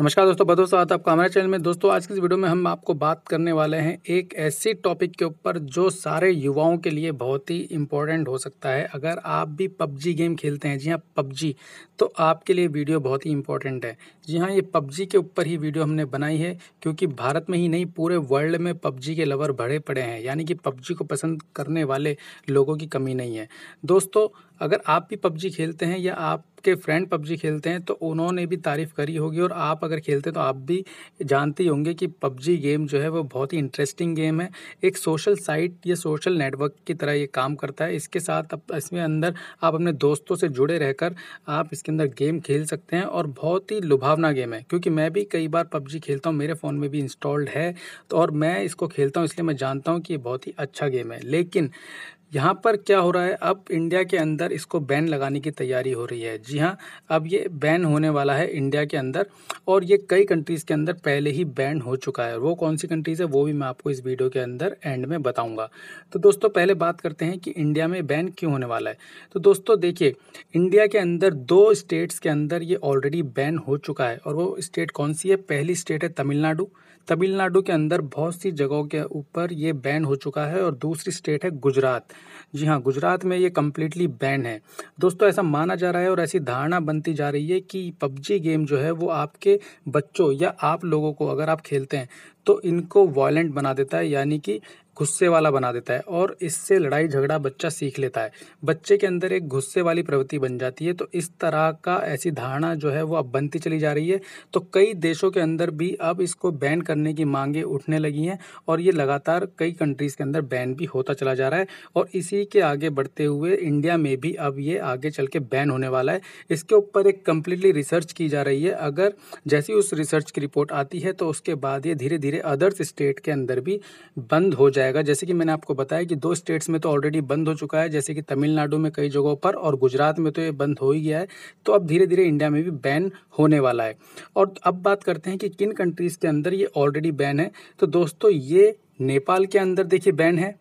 नमस्कार दोस्तों बदो है आपका हमारे चैनल में दोस्तों आज की इस वीडियो में हम आपको बात करने वाले हैं एक ऐसी टॉपिक के ऊपर जो सारे युवाओं के लिए बहुत ही इम्पोर्टेंट हो सकता है अगर आप भी पबजी गेम खेलते हैं जी हाँ पबजी तो आपके लिए वीडियो बहुत ही इम्पोर्टेंट है जी हाँ ये पबजी के ऊपर ही वीडियो हमने बनाई है क्योंकि भारत में ही नहीं पूरे वर्ल्ड में पबजी के लवर भरे पड़े हैं यानी कि पबजी को पसंद करने वाले लोगों की कमी नहीं है दोस्तों अगर आप भी पबजी खेलते हैं या आप आपके फ्रेंड पबजी खेलते हैं तो उन्होंने भी तारीफ़ करी होगी और आप अगर खेलते हैं तो आप भी जानते ही होंगे कि पबजी गेम जो है वो बहुत ही इंटरेस्टिंग गेम है एक सोशल साइट या सोशल नेटवर्क की तरह ये काम करता है इसके साथ आप इसमें अंदर आप अपने दोस्तों से जुड़े रहकर आप इसके अंदर गेम खेल सकते हैं और बहुत ही लुभावना गेम है क्योंकि मैं भी कई बार पबजी खेलता हूँ मेरे फ़ोन में भी इंस्टॉल्ड है तो और मैं इसको खेलता हूँ इसलिए मैं जानता हूँ कि ये बहुत ही अच्छा गेम है लेकिन यहाँ पर क्या हो रहा है अब इंडिया के अंदर इसको बैन लगाने की तैयारी हो रही है जी हाँ अब ये बैन होने वाला है इंडिया के अंदर और ये कई कंट्रीज़ के अंदर पहले ही बैन हो चुका है वो कौन सी कंट्रीज़ है वो भी मैं आपको इस वीडियो के अंदर एंड में बताऊँगा तो दोस्तों पहले बात करते हैं कि इंडिया में बैन क्यों होने वाला है तो दोस्तों देखिए इंडिया के अंदर दो स्टेट्स के अंदर ये ऑलरेडी बैन हो चुका है और वो स्टेट कौन सी है पहली स्टेट है तमिलनाडु तमिलनाडु के अंदर बहुत सी जगहों के ऊपर ये बैन हो चुका है और दूसरी स्टेट है गुजरात जी हाँ गुजरात में ये कम्प्लीटली बैन है दोस्तों ऐसा माना जा रहा है और ऐसी धारणा बनती जा रही है कि पबजी गेम जो है वो आपके बच्चों या आप लोगों को अगर आप खेलते हैं तो इनको वॉयलेंट बना देता है यानी कि गुस्से वाला बना देता है और इससे लड़ाई झगड़ा बच्चा सीख लेता है बच्चे के अंदर एक गुस्से वाली प्रवृत्ति बन जाती है तो इस तरह का ऐसी धारणा जो है वो अब बनती चली जा रही है तो कई देशों के अंदर भी अब इसको बैन करने की मांगें उठने लगी हैं और ये लगातार कई कंट्रीज़ के अंदर बैन भी होता चला जा रहा है और इसी के आगे बढ़ते हुए इंडिया में भी अब ये आगे चल के बैन होने वाला है इसके ऊपर एक कम्प्लीटली रिसर्च की जा रही है अगर जैसी उस रिसर्च की रिपोर्ट आती है तो उसके बाद ये धीरे धीरे अदर्स स्टेट के अंदर भी बंद हो जाए जाएगा जैसे कि मैंने आपको बताया कि दो स्टेट्स में तो ऑलरेडी बंद हो चुका है जैसे कि तमिलनाडु में कई जगहों पर और गुजरात में तो ये बंद हो ही गया है तो अब धीरे धीरे इंडिया में भी बैन होने वाला है और अब बात करते हैं कि किन कंट्रीज़ के अंदर ये ऑलरेडी बैन है तो दोस्तों ये नेपाल के अंदर देखिए बैन है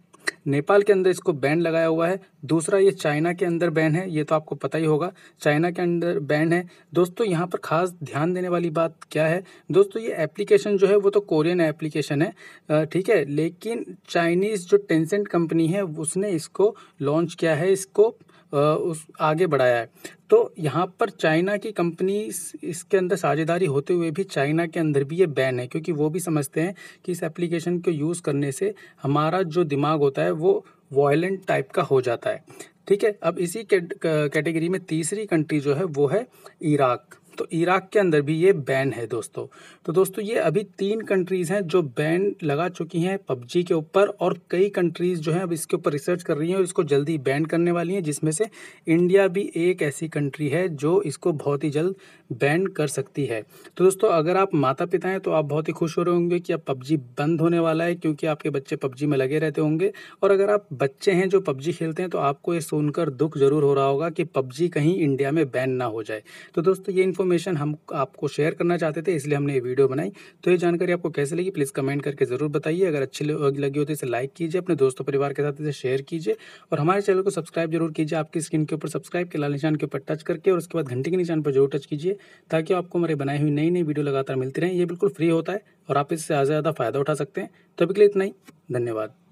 नेपाल के अंदर इसको बैन लगाया हुआ है दूसरा ये चाइना के अंदर बैन है ये तो आपको पता ही होगा चाइना के अंदर बैन है दोस्तों यहाँ पर खास ध्यान देने वाली बात क्या है दोस्तों ये एप्लीकेशन जो है वो तो कोरियन एप्लीकेशन है ठीक है लेकिन चाइनीज़ जो टेंसेंट कंपनी है उसने इसको लॉन्च किया है इसको उस आगे बढ़ाया है तो यहाँ पर चाइना की कंपनी इसके अंदर साझेदारी होते हुए भी चाइना के अंदर भी ये बैन है क्योंकि वो भी समझते हैं कि इस एप्लीकेशन को यूज़ करने से हमारा जो दिमाग होता है वो वॉयलेंट टाइप का हो जाता है ठीक है अब इसी कैटेगरी में तीसरी कंट्री जो है वो है इराक़ तो इराक के अंदर भी ये बैन है दोस्तों तो दोस्तों ये अभी तीन कंट्रीज़ हैं जो बैन लगा चुकी हैं पबजी के ऊपर और कई कंट्रीज़ जो हैं अब इसके ऊपर रिसर्च कर रही हैं और इसको जल्दी बैन करने वाली हैं जिसमें से इंडिया भी एक ऐसी कंट्री है जो इसको बहुत ही जल्द बैन कर सकती है तो दोस्तों अगर आप माता पिता हैं तो आप बहुत ही खुश हो रहे होंगे कि अब पबजी बंद होने वाला है क्योंकि आपके बच्चे पबजी में लगे रहते होंगे और अगर आप बच्चे हैं जो पबजी खेलते हैं तो आपको ये सुनकर दुख ज़रूर हो रहा होगा कि पबजी कहीं इंडिया में बैन ना हो जाए तो दोस्तों ये इन्फॉर्मेशन हम आपको शेयर करना चाहते थे इसलिए हमने ये वीडियो बनाई तो ये जानकारी आपको कैसे लगी प्लीज़ कमेंट करके ज़रूर बताइए अगर अच्छी लगी हो तो इसे लाइक कीजिए अपने दोस्तों परिवार के साथ इसे शेयर कीजिए और हमारे चैनल को सब्सक्राइब जरूर कीजिए आपकी स्क्रीन के ऊपर सब्सक्राइब के लाल निशान के ऊपर टच करके और उसके बाद घंटे के निशान पर जरूर टच कीजिए ताकि आपको हमारे बनाई हुई नई नई वीडियो लगातार मिलती रहे ये बिल्कुल फ्री होता है और आप इससे ज़्यादा ज़्यादा फ़ायदा उठा सकते हैं तभी तो के लिए इतना ही धन्यवाद